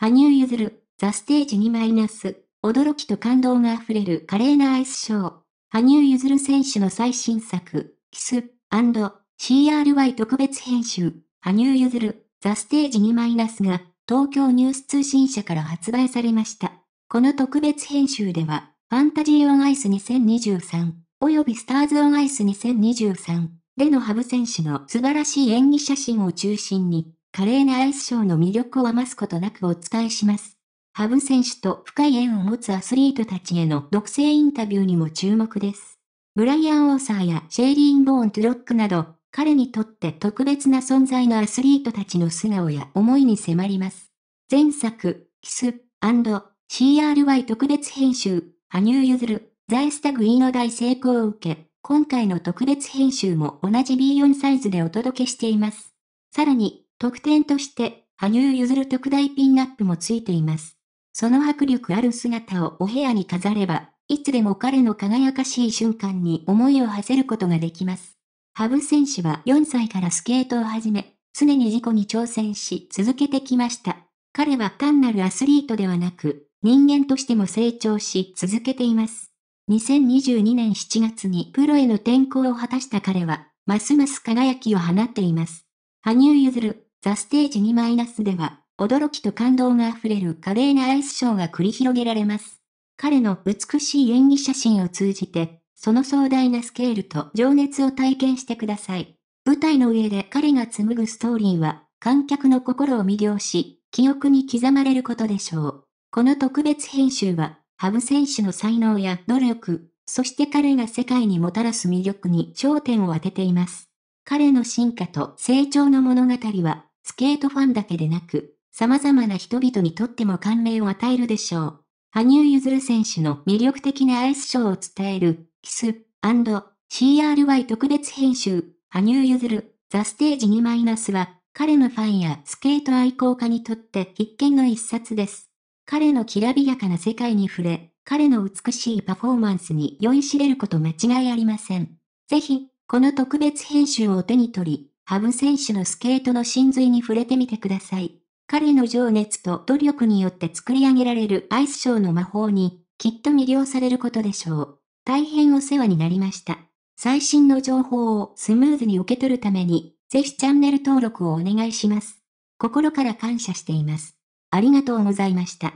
羽生結弦、ザ・ステージ2マイナス、驚きと感動が溢れる華麗なアイスショー。羽生結弦選手の最新作、キス &CRY 特別編集、羽生結弦、ザ・ステージ2マイナスが、東京ニュース通信社から発売されました。この特別編集では、ファンタジー・オン・アイス2023、およびスターズ・オン・アイス2023での羽生選手の素晴らしい演技写真を中心に、華麗なアイスショーの魅力を余すことなくお伝えします。羽生選手と深い縁を持つアスリートたちへの独占インタビューにも注目です。ブライアン・オーサーやシェイリーン・ボーン・トゥロックなど、彼にとって特別な存在のアスリートたちの素顔や思いに迫ります。前作、キス &CRY 特別編集、羽生結弦、ザイスタグイの大成功を受け、今回の特別編集も同じ B4 サイズでお届けしています。さらに、特典として、羽生譲る特大ピンナップもついています。その迫力ある姿をお部屋に飾れば、いつでも彼の輝かしい瞬間に思いを馳せることができます。羽生選手は4歳からスケートを始め、常に事故に挑戦し続けてきました。彼は単なるアスリートではなく、人間としても成長し続けています。2022年7月にプロへの転向を果たした彼は、ますます輝きを放っています。羽生譲る。ザ・ステージ 2- では、驚きと感動が溢れる華麗なアイスショーが繰り広げられます。彼の美しい演技写真を通じて、その壮大なスケールと情熱を体験してください。舞台の上で彼が紡ぐストーリーは、観客の心を魅了し、記憶に刻まれることでしょう。この特別編集は、ハブ選手の才能や努力、そして彼が世界にもたらす魅力に焦点を当てています。彼の進化と成長の物語は、ケートファンだけでなく、様々な人々にとっても感銘を与えるでしょう。羽生結弦選手の魅力的なアイスショーを伝える、キス &CRY 特別編集、羽生結弦、ザステージ2マイナスは、彼のファンやスケート愛好家にとって必見の一冊です。彼のきらびやかな世界に触れ、彼の美しいパフォーマンスに酔いしれること間違いありません。ぜひ、この特別編集を手に取り、羽生選手のスケートの真髄に触れてみてください。彼の情熱と努力によって作り上げられるアイスショーの魔法に、きっと魅了されることでしょう。大変お世話になりました。最新の情報をスムーズに受け取るために、ぜひチャンネル登録をお願いします。心から感謝しています。ありがとうございました。